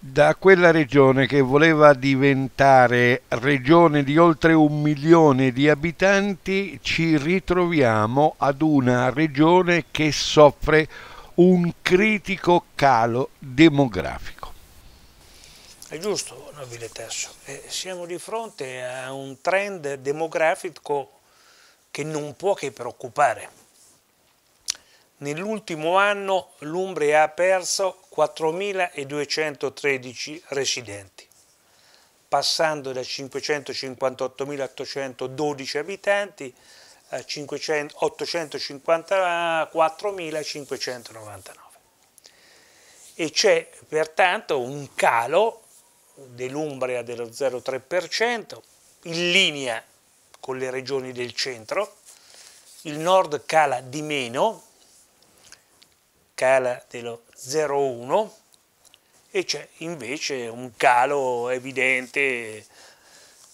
da quella regione che voleva diventare regione di oltre un milione di abitanti ci ritroviamo ad una regione che soffre un critico calo demografico. È giusto, Nobile Tesso, eh, siamo di fronte a un trend demografico che non può che preoccupare Nell'ultimo anno l'Umbria ha perso 4.213 residenti, passando da 558.812 abitanti a 854.599. E c'è pertanto un calo dell'Umbria dello 0,3%, in linea con le regioni del centro, il nord cala di meno cala dello 0,1 e c'è invece un calo evidente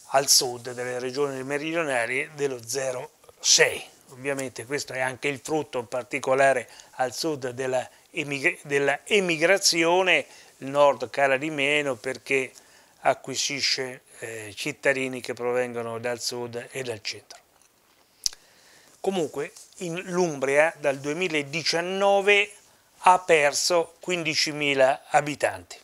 al sud delle regioni meridionali dello 0,6. Ovviamente questo è anche il frutto in particolare al sud della, emig della emigrazione, il nord cala di meno perché acquisisce eh, cittadini che provengono dal sud e dal centro. Comunque in l'Umbria dal 2019 ha perso 15.000 abitanti,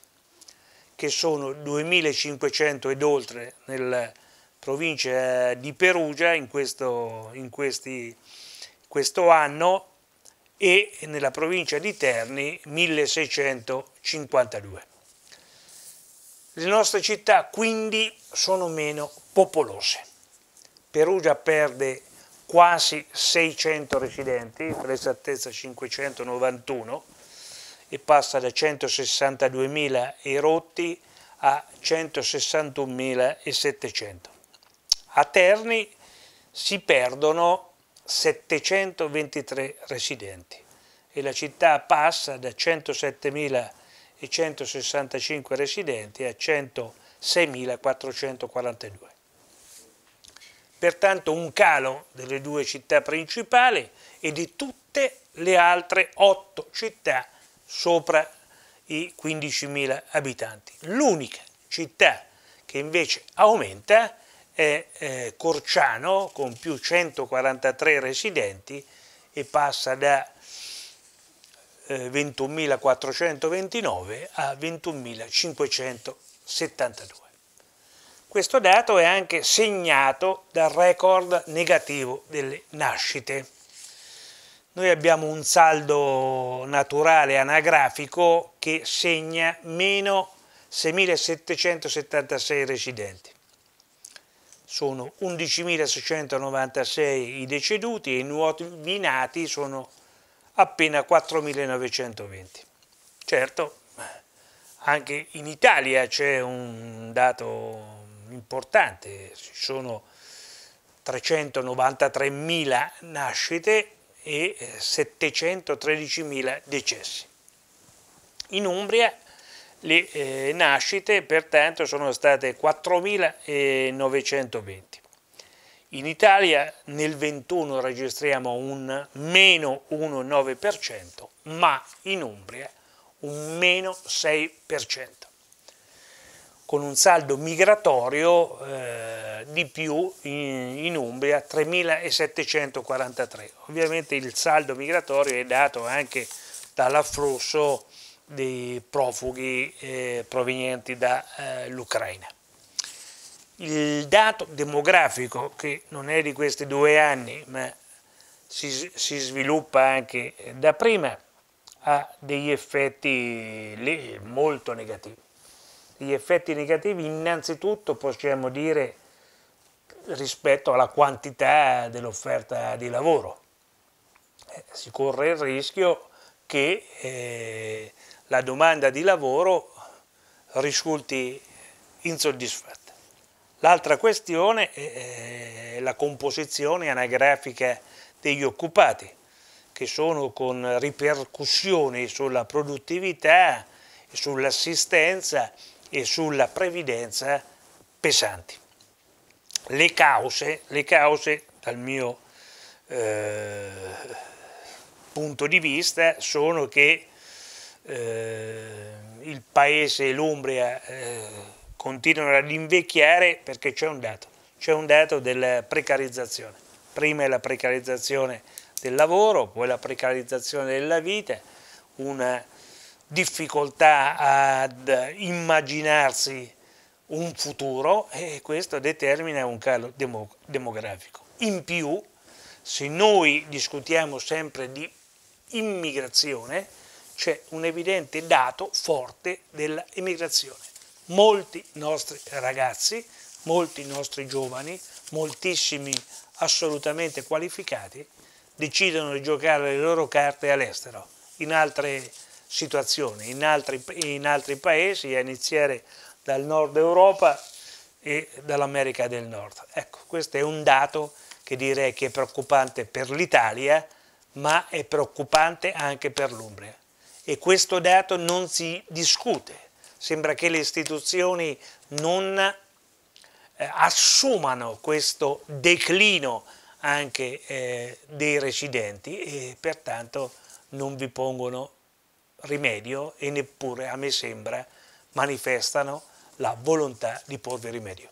che sono 2.500 ed oltre nella provincia eh, di Perugia in questo, in questi, questo anno e nella provincia di Terni 1652. Le nostre città quindi sono meno popolose. Perugia perde quasi 600 residenti, per esattezza 591, e passa da 162.000 erotti a 161.700. A Terni si perdono 723 residenti e la città passa da 107.165 residenti a 106.442 pertanto un calo delle due città principali e di tutte le altre otto città sopra i 15.000 abitanti. L'unica città che invece aumenta è eh, Corciano con più 143 residenti e passa da 21.429 eh, a 21.572. Questo dato è anche segnato dal record negativo delle nascite. Noi abbiamo un saldo naturale anagrafico che segna meno 6.776 residenti. Sono 11.696 i deceduti e i nuovi nati sono appena 4.920. Certo, anche in Italia c'è un dato importante, ci sono 393.000 nascite e 713.000 eh, decessi. In Umbria le eh, nascite pertanto sono state 4.920. In Italia nel 21 registriamo un meno 1,9%, ma in Umbria un meno 6% con un saldo migratorio eh, di più in, in Umbria 3.743. Ovviamente il saldo migratorio è dato anche dall'afflusso dei profughi eh, provenienti dall'Ucraina. Eh, il dato demografico, che non è di questi due anni, ma si, si sviluppa anche da prima, ha degli effetti molto negativi gli effetti negativi innanzitutto possiamo dire rispetto alla quantità dell'offerta di lavoro. Eh, si corre il rischio che eh, la domanda di lavoro risulti insoddisfatta. L'altra questione è eh, la composizione anagrafica degli occupati, che sono con ripercussioni sulla produttività, e sull'assistenza e sulla previdenza pesanti. Le cause, le cause dal mio eh, punto di vista, sono che eh, il paese e l'Umbria eh, continuano ad invecchiare perché c'è un dato, c'è un dato della precarizzazione. Prima è la precarizzazione del lavoro, poi la precarizzazione della vita, una difficoltà ad immaginarsi un futuro e questo determina un calo demografico. In più, se noi discutiamo sempre di immigrazione, c'è un evidente dato forte dell'emigrazione. Molti nostri ragazzi, molti nostri giovani, moltissimi assolutamente qualificati, decidono di giocare le loro carte all'estero, in altre situazione In altri, in altri paesi, a iniziare dal nord Europa e dall'America del Nord. Ecco, questo è un dato che direi che è preoccupante per l'Italia, ma è preoccupante anche per l'Umbria. E questo dato non si discute. Sembra che le istituzioni non eh, assumano questo declino anche eh, dei residenti e pertanto non vi pongono rimedio e neppure, a me sembra, manifestano la volontà di porvi rimedio.